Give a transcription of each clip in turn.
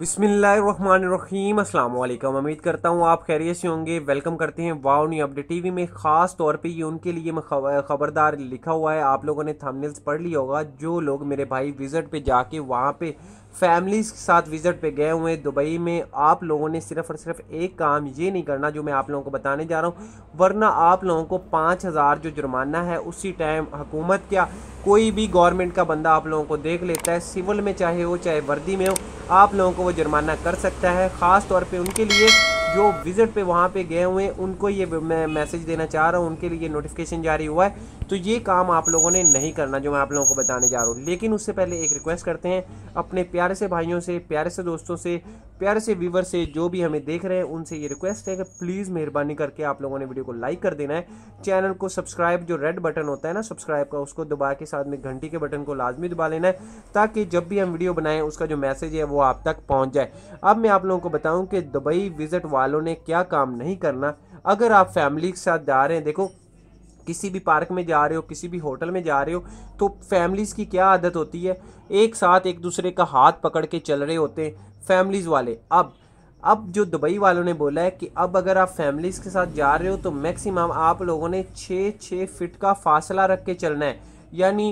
बिसमीम अस्सलाम वालेकुम उम्मीद करता हूँ आप खैरियत से होंगे वेलकम करते हैं वाओ न्यू अपडेट टीवी में ख़ास तौर पे ये उनके लिए मैं ख़बरदार लिखा हुआ है आप लोगों ने थंबनेल्स पढ़ लिया होगा जो लोग मेरे भाई विज़िट पे जाके वहाँ पे फैमिलीज़ के साथ विज़िट पे गए हुए हैं दुबई में आप लोगों ने सिर्फ और सिर्फ एक काम ये नहीं करना जो मैं आप लोगों को बताने जा रहा हूँ वरना आप लोगों को पाँच हज़ार जो जुर्माना है उसी टाइम हुकूमत क्या कोई भी गवर्नमेंट का बंदा आप लोगों को देख लेता है सिविल में चाहे हो चाहे वर्दी में हो आप लोगों को वो जुर्माना कर सकता है ख़ास तौर पे उनके लिए जो विज़िट पे वहाँ पे गए हुए हैं उनको ये मैं मैसेज देना चाह रहा हूँ उनके लिए नोटिफिकेशन जारी हुआ है तो ये काम आप लोगों ने नहीं करना जो मैं आप लोगों को बताने जा रहा हूँ लेकिन उससे पहले एक रिक्वेस्ट करते हैं अपने प्यारे से भाइयों से प्यारे से दोस्तों से प्यारे से व्यूवर से जो भी हमें देख रहे हैं उनसे ये रिक्वेस्ट है कि प्लीज़ मेहरबानी करके आप लोगों ने वीडियो को लाइक कर देना है चैनल को सब्सक्राइब जो रेड बटन होता है ना सब्सक्राइब का उसको दबा के साथ में घंटी के बटन को लाजमी दबा लेना है ताकि जब भी हम वीडियो बनाएं उसका जो मैसेज है वो आप तक पहुँच जाए अब मैं आप लोगों को बताऊँ कि दुबई विज़िट वालों ने क्या काम नहीं करना अगर आप फैमिली के साथ जा रहे हैं देखो किसी भी पार्क में जा रहे हो किसी भी होटल में जा रहे हो तो फैमिलीज़ की क्या आदत होती है एक साथ एक दूसरे का हाथ पकड़ के चल रहे होते हैं फैमिलीज़ वाले अब अब जो दुबई वालों ने बोला है कि अब अगर आप फैमिलीज़ के साथ जा रहे हो तो मैक्सिमम आप लोगों ने छः छः फिट का फासला रख के चलना है यानी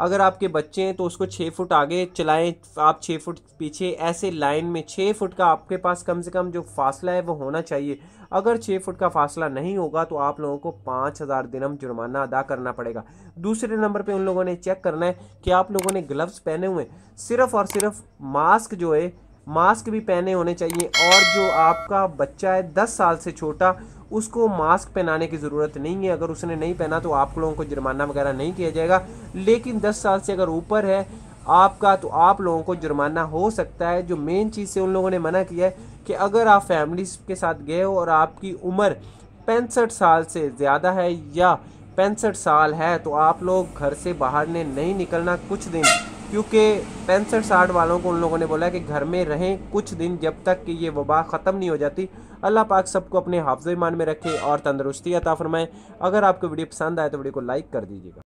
अगर आपके बच्चे हैं तो उसको छः फुट आगे चलाएं आप छः फुट पीछे ऐसे लाइन में छः फुट का आपके पास कम से कम जो फासला है वो होना चाहिए अगर छः फुट का फासला नहीं होगा तो आप लोगों को पाँच हज़ार दिनम जुर्माना अदा करना पड़ेगा दूसरे नंबर पे उन लोगों ने चेक करना है कि आप लोगों ने ग्लव्स पहने हुए सिर्फ और सिर्फ मास्क जो है मास्क भी पहने होने चाहिए और जो आपका बच्चा है दस साल से छोटा उसको मास्क पहनाने की ज़रूरत नहीं है अगर उसने नहीं पहना तो आप लोगों को जुर्माना वगैरह नहीं किया जाएगा लेकिन दस साल से अगर ऊपर है आपका तो आप लोगों को जुर्माना हो सकता है जो मेन चीज़ से उन लोगों ने मना किया है कि अगर आप फैमिली के साथ गए हो और आपकी उम्र पैंसठ साल से ज़्यादा है या पैंसठ साल है तो आप लोग घर से बाहर ने नहीं निकलना कुछ दिन क्योंकि पैंसठ साठ वालों को उन लोगों ने बोला कि घर में रहें कुछ दिन जब तक कि ये वबा ख़त्म नहीं हो जाती अल्लाह पाक सबको अपने हाफज ईमान में रखें और तंदरुस्ती अता फरमाएँ अगर आपको वीडियो पसंद आए तो वीडियो को लाइक कर दीजिएगा